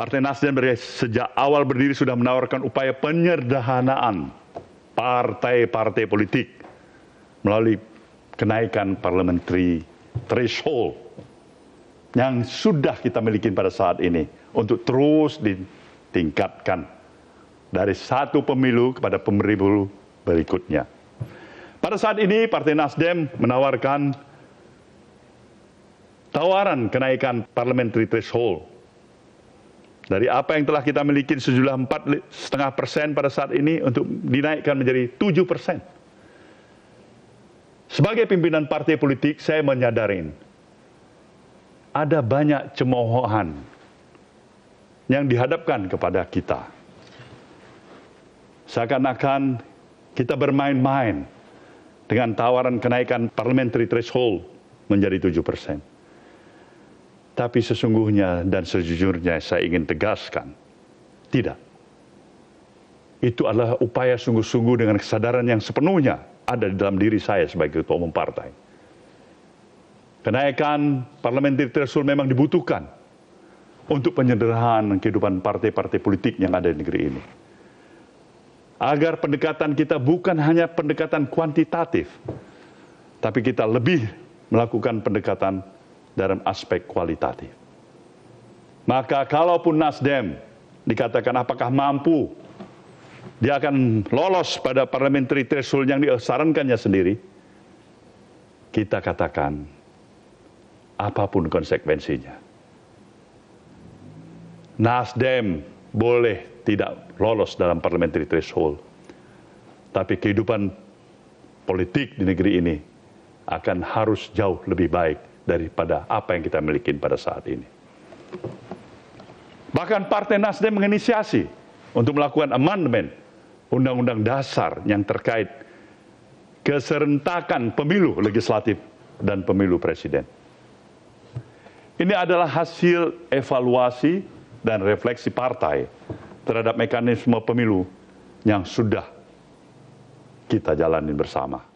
Partai Nasdem dari sejak awal berdiri sudah menawarkan upaya penyederhanaan partai-partai politik melalui kenaikan parliamentary threshold yang sudah kita miliki pada saat ini untuk terus ditingkatkan dari satu pemilu kepada pemilu berikutnya. Pada saat ini Partai Nasdem menawarkan tawaran kenaikan parliamentary threshold dari apa yang telah kita miliki sejumlah empat setengah persen pada saat ini untuk dinaikkan menjadi tujuh persen. Sebagai pimpinan partai politik, saya menyadarin ada banyak cemoohan yang dihadapkan kepada kita. Seakan-akan kita bermain-main dengan tawaran kenaikan parliamentary threshold menjadi tujuh persen. Tapi sesungguhnya dan sejujurnya saya ingin tegaskan, tidak. Itu adalah upaya sungguh-sungguh dengan kesadaran yang sepenuhnya ada di dalam diri saya sebagai ketua umum partai. Kenaikan parliamentary threshold memang dibutuhkan untuk penyederhanaan kehidupan partai-partai politik yang ada di negeri ini. Agar pendekatan kita bukan hanya pendekatan kuantitatif, tapi kita lebih melakukan pendekatan dalam aspek kualitatif. Maka kalaupun Nasdem dikatakan apakah mampu dia akan lolos pada parliamentary threshold yang disarankannya sendiri, kita katakan apapun konsekuensinya. Nasdem boleh tidak lolos dalam parliamentary threshold, tapi kehidupan politik di negeri ini akan harus jauh lebih baik daripada apa yang kita miliki pada saat ini. Bahkan Partai Nasdem menginisiasi untuk melakukan amandemen Undang-Undang Dasar yang terkait keserentakan pemilu legislatif dan pemilu presiden. Ini adalah hasil evaluasi dan refleksi partai terhadap mekanisme pemilu yang sudah kita jalani bersama.